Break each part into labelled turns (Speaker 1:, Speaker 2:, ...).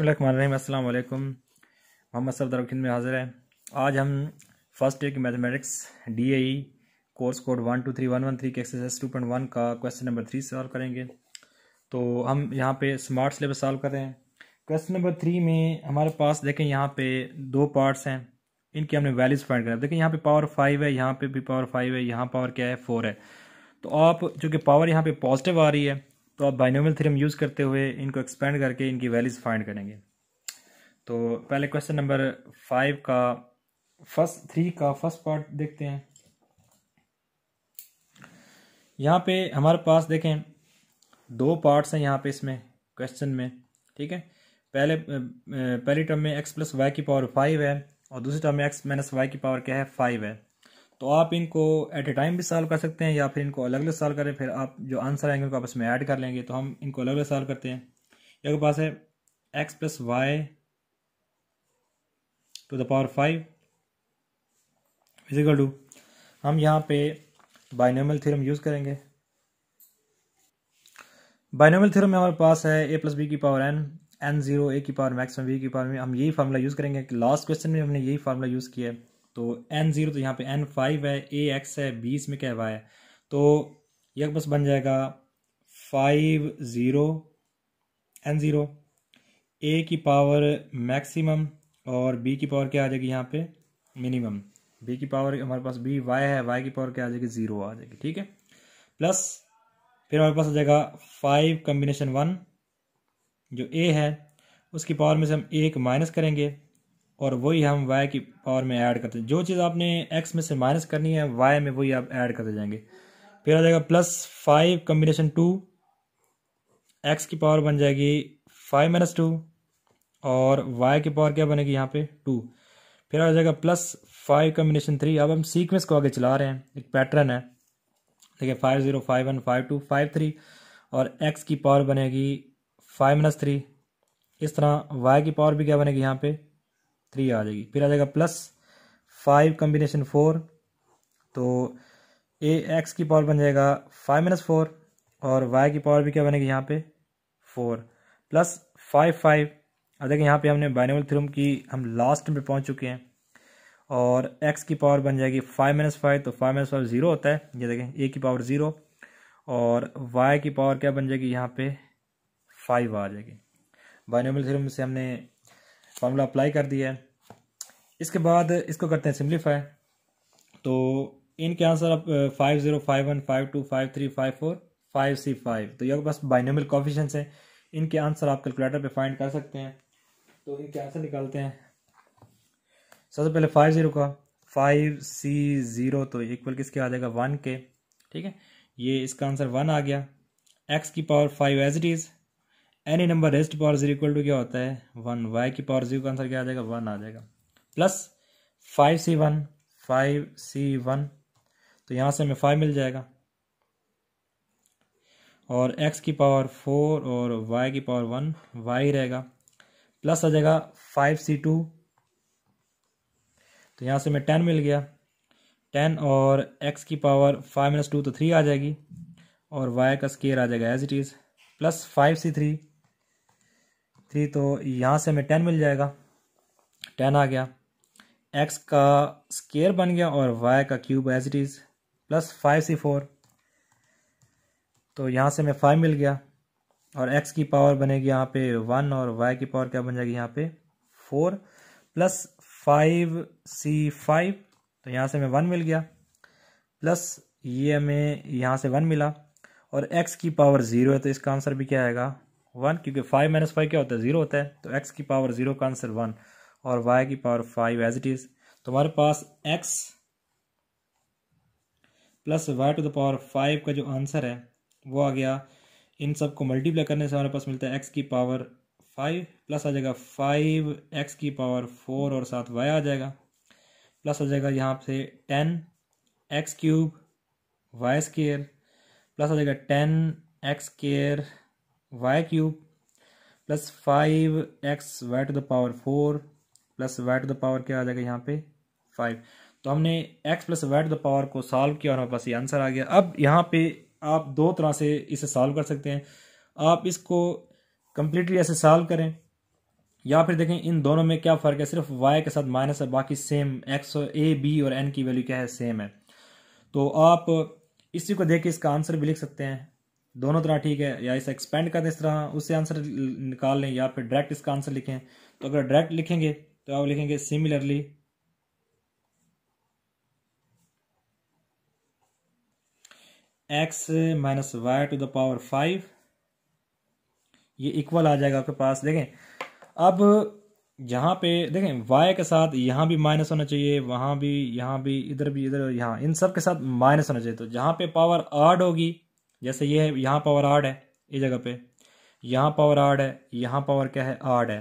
Speaker 1: अस्सलाम वालेकुम मोहम्मद सफदर खिंद में हाज़िर है आज हम फर्स्ट ईयर की mathematics D A e course code one two three one one three के एक्सरसाइज टू पॉइंट वन का क्वेश्चन नंबर थ्री सॉल्व करेंगे तो हम यहाँ पे स्मार्ट सिलेबस सॉल्व कर रहे हैं क्वेश्चन नंबर थ्री में हमारे पास देखें यहाँ पे दो पार्ट्स हैं इनके हमने वैल्यूज फाइंड करें देखें यहाँ पे पावर फाइव है यहाँ पे भी पावर फाइव है यहाँ पावर क्या है फोर है तो आप चूँकि पावर यहाँ पे पॉजिटिव आ रही है तो आप बाइनोमियल थ्योरम यूज़ करते हुए इनको एक्सपेंड करके इनकी वैल्यूज़ फाइंड करेंगे तो पहले क्वेश्चन नंबर फाइव का फर्स्ट थ्री का फर्स्ट पार्ट देखते हैं यहाँ पे हमारे पास देखें दो पार्ट्स हैं यहाँ पे इसमें क्वेश्चन में ठीक है पहले पहली टर्म में एक्स प्लस वाई की पावर फाइव है और दूसरी टर्म में एक्स माइनस वाई की पावर क्या है फाइव है तो आप इनको एट ए टाइम भी सॉल्व कर सकते हैं या फिर इनको अलग अलग सॉल्व करें फिर आप जो आंसर आएंगे उनको आपस में ऐड कर लेंगे तो हम इनको अलग अलग सॉल्व करते हैं एक पास है x plus y to the power five physical to हम यहाँ पे बाइनोमल थ्योरम यूज़ करेंगे बाइनोमल थ्योरम में हमारे पास है ए प्लस बी की power n n zero a की पावर मैक्सिमम बी की पावर में हम यही फार्मूला यूज़ करेंगे लास्ट क्वेश्चन में हमने यही फार्मूला यूज़ किया है तो एन ज़ीरो तो यहाँ पे एन फाइव है ए एक्स है बीस में क्या वाई है तो यह बस बन जाएगा five zero n zero a की पावर मैक्सिमम और बी की पावर क्या आ जाएगी यहाँ पे मिनिमम बी की पावर हमारे पास बी वाई है वाई की पावर क्या आ जाएगी ज़ीरो आ जाएगी ठीक है प्लस फिर हमारे पास आ जाएगा फाइव कम्बिनेशन वन जो ए है उसकी पावर में से हम एक माइनस करेंगे और वही हम वाई की पावर में ऐड करते हैं जो चीज़ आपने एक्स में से माइनस करनी है वाई में वही आप ऐड करते जाएंगे फिर आ जाएगा plus five combination two x की पावर बन जाएगी फाइव माइनस टू और वाई की पावर क्या बनेगी यहाँ पे टू फिर आ जाएगा प्लस फाइव कम्बिनेशन थ्री अब हम सीक्वेंस को आगे चला रहे हैं एक पैटर्न है देखिए five zero five one five two five three और एक्स की पावर बनेगी फाइव माइनस थ्री इस तरह वाई की पावर भी क्या बनेगी यहाँ पे थ्री आ जाएगी फिर आ जाएगा प्लस फाइव कम्बिनेशन फोर तो ए एक्स की पावर बन जाएगा फाइव माइनस फोर और वाई की पावर भी क्या बनेगी यहाँ पे फोर प्लस फाइव फाइव आ जाएगा यहाँ पे हमने बाइनोबल थ्योरम की हम लास्ट में पहुँच चुके हैं और एक्स की पावर बन जाएगी फाइव माइनस फाइव तो फाइव माइनस फाइव ज़ीरो होता है ये देखें ए की पावर ज़ीरो और वाई की पावर क्या बन जाएगी यहाँ पे फाइव आ जाएगी बाइनोबल थ्योरम से हमने फार्मूला अप्लाई कर दिया है इसके बाद इसको करते हैं सिम्प्लीफाई तो इनके आंसर अब five zero five one five two five three five four five C five तो ये आपके पास बाइनोमियल कॉफिशंस हैं इनके आंसर आप कैलकुलेटर पे फाइंड कर सकते हैं तो इनके आंसर निकालते हैं सबसे पहले फाइव ज़ीरो का फाइव सी ज़ीरो तो इक्वल किसके आ जाएगा वन के ठीक है ये इसका आंसर वन आ गया एक्स की power five as it is any number rest power zero equal to क्या होता है वन वाई की पावर जीरो का आंसर क्या आ जाएगा वन आ जाएगा plus five C one five C one तो यहाँ से हमें फाइव मिल जाएगा और एक्स की पावर फोर और वाई की पावर वन वाई रहेगा प्लस आ जाएगा फाइव सी टू तो यहाँ से हमें टेन मिल गया टेन और एक्स की पावर फाइव माइनस टू तो थ्री आ जाएगी और वाई का स्केयर आ जाएगा as it is plus five C three three तो यहाँ से हमें टेन मिल जाएगा टेन आ गया एक्स का स्केयर बन गया और वाई का cube as it is plus five C four तो यहाँ से हमें फाइव मिल गया और एक्स की पावर बनेगी यहाँ पे वन और वाई की पावर क्या बन जाएगी यहाँ पे four plus five C five तो यहाँ से हमें वन मिल गया प्लस ये हमें यहाँ से वन मिला और एक्स की पावर ज़ीरो है तो इसका आंसर भी क्या आएगा वन क्योंकि फाइव माइनस फाइव क्या होता है ज़ीरो होता है तो एक्स की पावर ज़ीरो का आंसर वन और वाई की power five as it is तो हमारे पास x plus y to the power five का जो आंसर है वो आ गया इन सब को मल्टीप्लाई करने से हमारे पास मिलता है एक्स की पावर फाइव प्लस आ जाएगा फाइव एक्स की पावर फोर और साथ वाई आ जाएगा प्लस आ जाएगा यहाँ से ten x cube y square plus आ जाएगा ten x square y cube plus five x y to the power four plus y to the power क्या आ जाएगा यहाँ पे फाइव तो हमने x plus y to the power को सॉल्व किया और हमारे पास ये आंसर आ गया अब यहाँ पे आप दो तरह से इसे सॉल्व कर सकते हैं आप इसको कम्प्लीटली ऐसे सॉल्व करें या फिर देखें इन दोनों में क्या फ़र्क है सिर्फ वाई के साथ माइनस है बाकी सेम एक्स और बी और एन की वैल्यू क्या है सेम है तो आप इसी को देख के इसका आंसर भी लिख सकते हैं दोनों तरह ठीक है या इसे एक्सपेंड कर दें इस तरह उससे आंसर निकाल लें या फिर डायरेक्ट इसका आंसर लिखें तो अगर डायरेक्ट लिखेंगे तो आप लिखेंगे similarly x minus y to the power five ये इक्वल आ जाएगा आपके पास देखें अब यहाँ पे देखें y के साथ यहाँ भी माइनस होना चाहिए वहाँ भी यहाँ भी इधर भी इधर यहाँ इन सब के साथ माइनस होना चाहिए तो जहाँ पे पावर आड होगी जैसे ये यह है यहाँ पावर आठ है इस जगह पे यहाँ पावर आठ है यहाँ पावर क्या है आठ है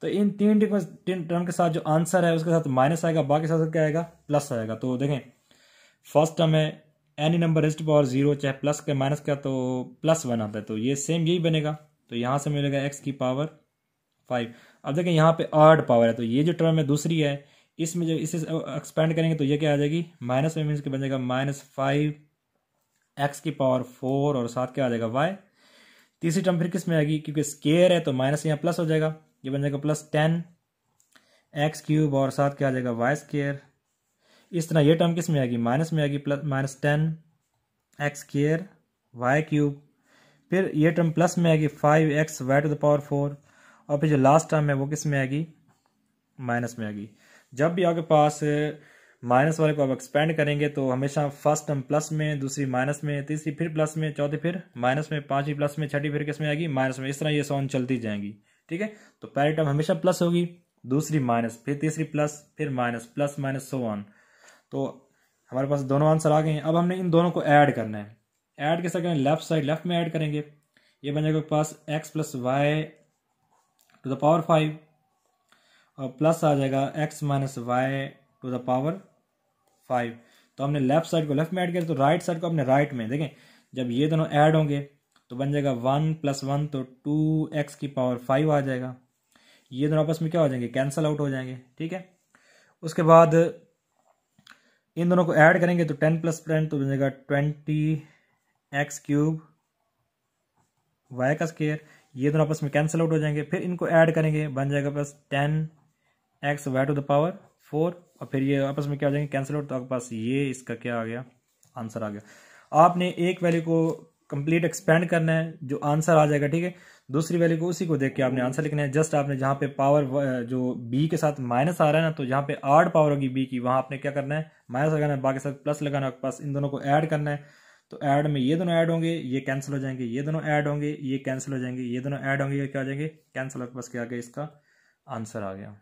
Speaker 1: तो इन तीन तीन टर्म के साथ जो आंसर है उसके साथ माइनस आएगा बाकी साथ क्या आएगा प्लस आएगा तो देखें फर्स्ट टर्म है any number is power zero चाहे प्लस के माइनस का तो प्लस वन आता है तो ये सेम यही बनेगा तो यहाँ से मिलेगा एक्स की पावर फाइव अब देखें यहाँ पे आठ पावर है तो ये जो टर्म है दूसरी है इसमें जब इसे एक्सपेंड करेंगे तो ये क्या आ जाएगी माइनस में मीन्स के बन जाएगा माइनस फाइव एक्स की पावर फोर और साथ क्या आ जाएगा वाई तीसरी टर्म फिर किस में आएगी क्योंकि स्केयर है तो माइनस यहाँ प्लस हो जाएगा ये बन जाएगा प्लस टेन एक्स क्यूब और साथ क्या आ जाएगा वाई स्केयर इस तरह ये टर्म किस में आएगी माइनस में आएगी plus minus ten x square y cube फिर ये टर्म प्लस में आएगी five x y to the power four और फिर जो लास्ट टर्म है वो किस में आएगी माइनस में आएगी जब भी आपके पास माइनस वाले को अब एक्सपेंड करेंगे तो हमेशा फर्स्ट हम प्लस में दूसरी माइनस में तीसरी फिर प्लस में चौथी फिर माइनस में पांचवी प्लस में छठी फिर किस में आएगी माइनस में इस तरह ये सॉन चलती जाएंगी ठीक है तो पहली टर्म हमेशा प्लस होगी दूसरी माइनस फिर तीसरी प्लस फिर minus plus minus so one तो हमारे पास दोनों आंसर आ गए हैं अब हमने इन दोनों को ऐड करना है ऐड कैसे करें लेफ्ट साइड लेफ्ट में ऐड करेंगे ये बन जाएगा पास x plus y to the power five और प्लस आ जाएगा x minus y to the power five तो हमने लेफ्ट साइड को लेफ्ट में ऐड किया तो राइट साइड को अपने राइट में देखें जब ये दोनों ऐड होंगे तो बन जाएगा वन प्लस वन तो टू एक्स की पावर फाइव आ जाएगा ये दोनों आपस में क्या हो जाएंगे कैंसल आउट हो जाएंगे ठीक है उसके बाद इन दोनों को ऐड करेंगे तो टेन प्लस टेन तो बन जाएगा ट्वेंटी एक्स क्यूब वाई का स्केयर ये दोनों आपस में कैंसिल आउट हो जाएंगे फिर इनको ऐड करेंगे बन जाएगा plus ten x y to the power four और फिर ये आपस में क्या हो जाएंगे कैंसिल आउट तो आपके पास ये इसका क्या आ गया आंसर आ गया आपने एक वैल्यू को कंप्लीट एक्सपेंड करना है जो आंसर आ जाएगा ठीक है दूसरी वैल्यू को उसी को देख के आपने आंसर लिखना है जस्ट आपने जहाँ पे पावर जो बी के साथ माइनस आ रहा है ना तो जहाँ पे आठ पावर होगी बी की वहाँ आपने क्या करना है माइनस लगाना है बाकी साथ प्लस लगाना है आपके पास इन दोनों को ऐड करना है तो ऐड में ये दोनों ऐड होंगे ये कैंसिल हो जाएंगे ये दोनों ऐड होंगे ये कैंसिल हो जाएंगे ये दोनों ऐड होंगे ये क्या हो जाएंगे कैंसिल आपके पास क्या आ गया इसका आंसर आ गया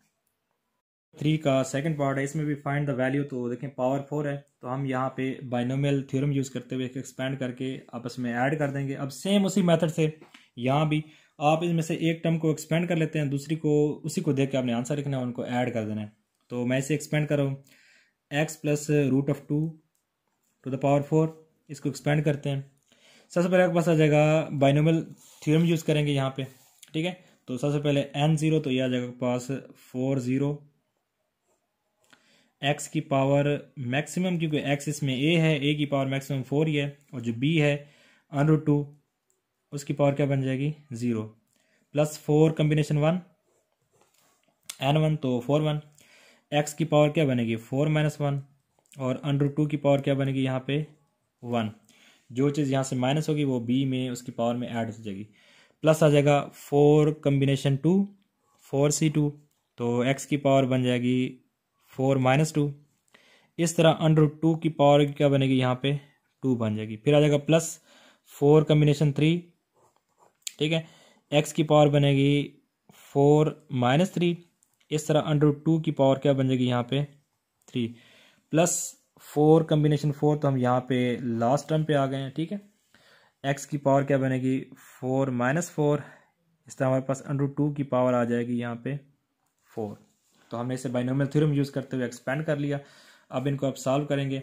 Speaker 1: थ्री का सेकंड पार्ट है इसमें भी फाइंड द वैल्यू तो देखें पावर फोर है तो हम यहाँ पे बाइनोमियल थ्योरम यूज़ करते हुए एक्सपेंड करके आपस में ऐड कर देंगे अब सेम उसी मेथड से यहाँ भी आप इसमें से एक टर्म को एक्सपेंड कर लेते हैं दूसरी को उसी को देख के आपने आंसर लिखना है उनको ऐड कर देना है तो मैं इसे एक्सपेंड कर रहा हूँ x plus root of two to the power four इसको एक्सपेंड करते हैं सबसे पहले आपके पास आ जाएगा बाइनोमल थ्योरम यूज़ करेंगे यहाँ पे ठीक है तो सबसे पहले एन ज़ीरो तो ये आ जाएगा पास फोर ज़ीरो एक्स की पावर मैक्सिमम क्योंकि एक्स इसमें ए है ए की पावर मैक्सिमम फोर ही है और जो बी है रूट टू उसकी पावर क्या बन जाएगी zero plus four combination one n one तो फोर वन एक्स की पावर क्या बनेगी फोर माइनस वन और अंडर टू की पावर क्या बनेगी यहाँ पे वन जो चीज़ यहाँ से माइनस होगी वो बी में उसकी पावर में ऐड हो जाएगी प्लस आ जाएगा four combination two four C two तो एक्स की पावर बन जाएगी फोर माइनस टू इस तरह अंडर रूट टू की पावर क्या बनेगी यहाँ पे टू बन जाएगी फिर आ जाएगा प्लस फोर कम्बिनेशन थ्री ठीक है एक्स की पावर बनेगी फोर माइनस थ्री इस तरह अंडर टू की पावर क्या बन जाएगी यहाँ पे three plus four combination four तो हम यहाँ पे लास्ट टर्म पे आ गए हैं ठीक है एक्स की पावर क्या बनेगी फोर माइनस फोर इस तरह हमारे पास अंडर टू की पावर आ जाएगी यहाँ पे फोर तो हमने इसे बाइनोमियल थ्योरम यूज़ करते हुए एक्सपेंड कर लिया अब इनको आप सॉल्व करेंगे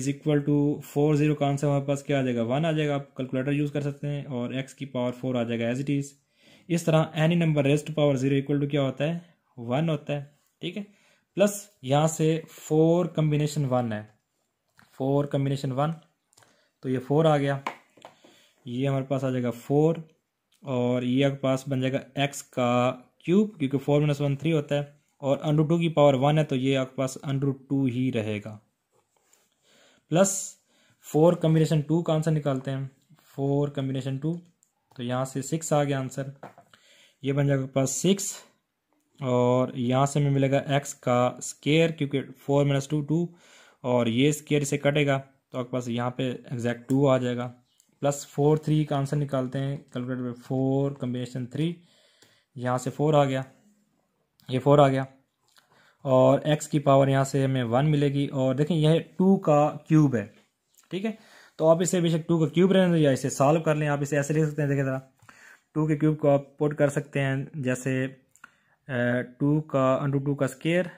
Speaker 1: is equal to four zero का आंसर हमारे पास क्या आ जाएगा वन आ जाएगा आप कैलकुलेटर यूज़ कर सकते हैं और एक्स की पावर फोर आ जाएगा एज इट इज़ इस तरह any number rest power zero equal to क्या होता है वन होता है ठीक है प्लस यहाँ से फोर कम्बिनेशन वन है फोर कम्बिनेशन वन तो ये फोर आ गया ये हमारे पास आ जाएगा फोर और ये आपके पास बन जाएगा एक्स का क्यूब क्योंकि फोर माइनस वन थ्री होता है और अंडर टू की पावर वन है तो ये आपके पास अंडर टू ही रहेगा प्लस फोर कम्बिनेशन टू का आंसर निकालते हैं फोर कम्बिनेशन टू तो यहाँ से सिक्स आ गया आंसर ये बन जाएगा पास सिक्स और यहाँ से हमें मिलेगा एक्स का स्केयर क्योंकि फोर माइनस टू टू और ये स्केयर इसे कटेगा तो आपके पास यहाँ पे एग्जैक्ट टू आ जाएगा प्लस फोर थ्री का आंसर निकालते हैं कैलकुलेटर पे फोर कम्बिनेशन थ्री यहाँ से फोर आ गया ये फोर आ गया और एक्स की पावर यहाँ से हमें वन मिलेगी और देखें यह टू का क्यूब है ठीक है तो आप इसे बेशक टू का क्यूब रहने या इसे सॉल्व कर लें आप इसे ऐसे लिख सकते हैं देखें ज़रा टू के क्यूब को आप पुट कर सकते हैं जैसे टू का अंडू टू का square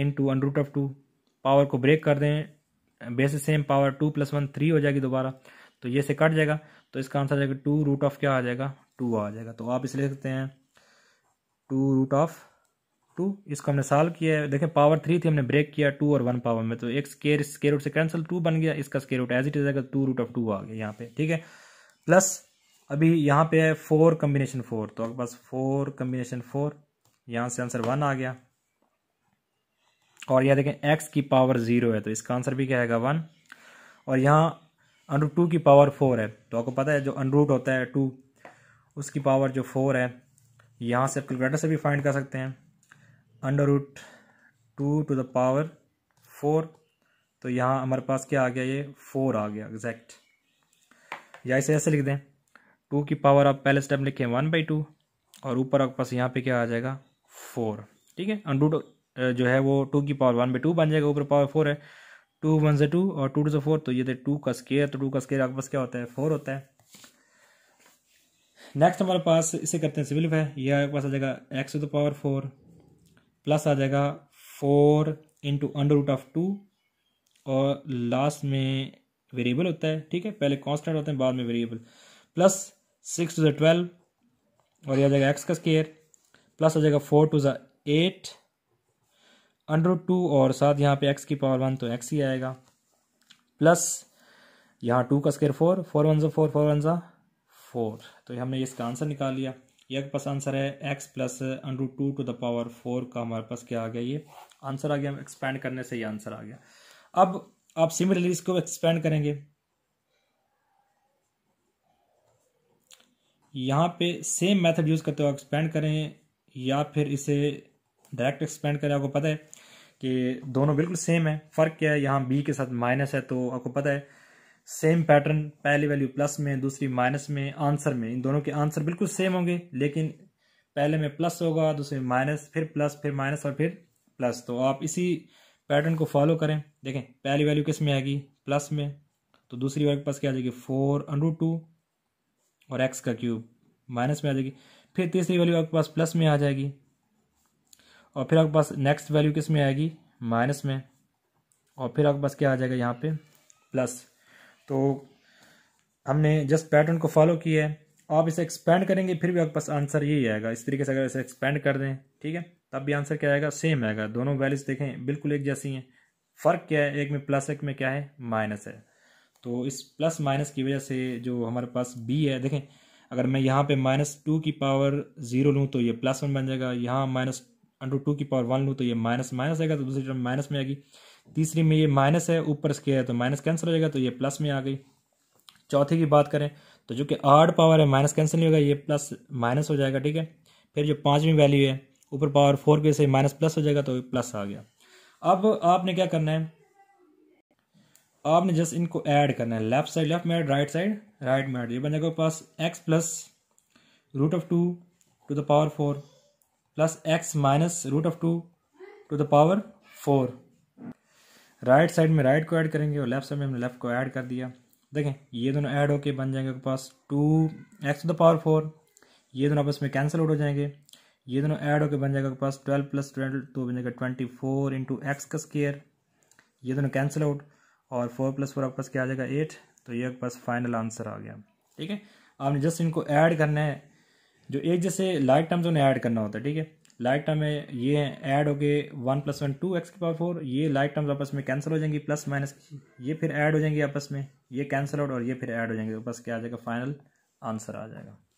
Speaker 1: in two root of two power को ब्रेक कर दें base same power two plus one three हो जाएगी दोबारा तो ये से कट जाएगा तो इसका आंसर आ जाएगा टू रूट ऑफ क्या आ जाएगा टू आ जाएगा तो आप इसे लिख सकते हैं टू रूट ऑफ टू इसको हमने सॉल्व किया है देखें पावर थ्री थी हमने ब्रेक किया टू और वन पावर में तो एक स्केयर स्केयर रूट से कैंसिल टू बन गया इसका square root as it is अगर टू रूट ऑफ टू आ गया यहाँ पे ठीक है प्लस अभी यहाँ पे है फोर कम्बिनेशन फोर तो आपके पास फोर कम्बिनेशन फोर यहाँ से आंसर वन आ गया और यह देखें एक्स की पावर जीरो है तो इसका आंसर भी क्या है वन और यहाँ अंडर टू की पावर फोर है तो आपको पता है जो अनरूट होता है टू उसकी पावर जो फोर है यहाँ से आप कैलकुलेटर से भी फाइंड कर सकते हैं under root two to the power four तो यहाँ हमारे पास क्या आ गया ये फोर आ गया एग्जैक्ट या इसे ऐसे लिख दें टू की पावर आप पहले स्टेप लिखें वन बाई टू और ऊपर आपके पास यहाँ पे क्या आ जाएगा फोर ठीक है अंडरूट जो है वो टू की पावर वन बाई टू बन जाएगा ऊपर पावर फोर है टू वन से टू और टू टू से फोर तो ये थे तो टू का स्केयर तो टू का स्केयर आपके पास क्या होता है फोर होता है नेक्स्ट हमारे पास इसे करते हैं सिविल है ये हमारे पास आ जाएगा x to the power four plus आ जाएगा four into under root of two और लास्ट में वेरिएबल होता है ठीक है पहले कॉन्स्टेंट होते हैं बाद में variable plus six two twelve और यह आ जाएगा एक्स का स्केयर प्लस आ जाएगा फोर टू ज़ा एट अंडर टू और साथ यहाँ पे एक्स की पावर वन तो एक्स ही आएगा प्लस यहाँ टू का स्केयर फोर फोर वन जो फोर फोर वन जो फोर तो हमने इसका आंसर निकाल लिया ये आपके पास आंसर है x plus under two to the power four का हमारे पास क्या आ गया ये आंसर आ गया हम एक्सपेंड करने से ये आंसर आ गया अब आप सिमिलरली इसको एक्सपेंड करेंगे यहां पे सेम मेथड यूज़ करते हो एक्सपेंड करें या फिर इसे डायरेक्ट एक्सपेंड करें आपको पता है कि दोनों बिल्कुल सेम है फ़र्क क्या है यहां बी के साथ माइनस है तो आपको पता है सेम पैटर्न पहली वैल्यू प्लस में दूसरी माइनस में आंसर में इन दोनों के आंसर बिल्कुल सेम होंगे लेकिन पहले में प्लस होगा दूसरे में माइनस फिर प्लस फिर माइनस और फिर प्लस तो आप इसी पैटर्न को फॉलो करें देखें पहली वैल्यू किस में आएगी प्लस में तो दूसरी वैल्यू के पास क्या आ जाएगी फोर अंडू टू और एक्स का क्यूब माइनस में आ जाएगी फिर तीसरी वैल्यू आपके पास प्लस में आ जाएगी और फिर आपके पास नेक्स्ट वैल्यू किस में आएगी माइनस में और फिर आपके पास क्या आ जाएगा यहाँ पे प्लस तो हमने जस्ट पैटर्न को फॉलो किया है आप इसे एक्सपेंड करेंगे फिर भी आपके पास आंसर यही आएगा इस तरीके से अगर इसे एक्सपेंड कर दें ठीक है तब भी आंसर क्या आएगा सेम आएगा दोनों वैल्यूज देखें बिल्कुल एक जैसी हैं फ़र्क क्या है एक में प्लस एक में क्या है माइनस है तो इस प्लस माइनस की वजह से जो हमारे पास बी है देखें अगर मैं यहाँ पे माइनस टू की पावर ज़ीरो लूँ तो ये प्लस वन बन जाएगा यहाँ माइनस अंडर टू की पावर वन लूँ तो ये माइनस माइनस आएगा तो दूसरी टर्म माइनस में आएगी तीसरी में ये माइनस है ऊपर स्केयर है तो माइनस कैंसिल हो जाएगा तो ये प्लस में आ गई चौथी की बात करें तो जो कि आर्ड पावर है माइनस कैंसिल नहीं होगा ये प्लस माइनस हो जाएगा ठीक है फिर जो पाँचवीं वैल्यू है ऊपर पावर फोर की से माइनस प्लस हो जाएगा तो प्लस आ गया अब आपने क्या करना है आपने जस्ट इनको ऐड करना है लेफ्ट साइड लेफ्ट में ऐड राइट साइड राइट में ऐड ये बन जाएगा पास x plus root of two to the power four plus x minus root of two to the power four right side में राइट को ऐड करेंगे और लेफ्ट साइड में हमने लेफ्ट को ऐड कर दिया देखें ये दोनों ऐड होके बन जाएंगे आपके पास two x to the power four ये दोनों आपस में कैंसिल आउट हो जाएंगे ये दोनों ऐड होकर बन जाएगा आपके पास ट्वेल्व प्लस ट्वेल्व तो बन जाएगा ट्वेंटी फोर इंटू एक्स का स्केयर ये दोनों कैंसिल आउट और फोर प्लस फोर आपके पास क्या आ जाएगा एट तो ये आपके पास फाइनल आंसर आ गया ठीक है आपने जस्ट इनको ऐड करना है जो एक जैसे लाइट टर्म्स उन्हें ऐड करना होता है ठीक है लाइक टर्म में ये ऐड हो गए one plus one two x की पावर फोर ये लाइक टर्म्स आपस में कैंसिल हो जाएंगी प्लस माइनस ये फिर ऐड हो जाएंगी आपस में ये कैंसिल आउट और ये फिर ऐड हो जाएंगे तो बस क्या आ जाएगा फाइनल आंसर आ जाएगा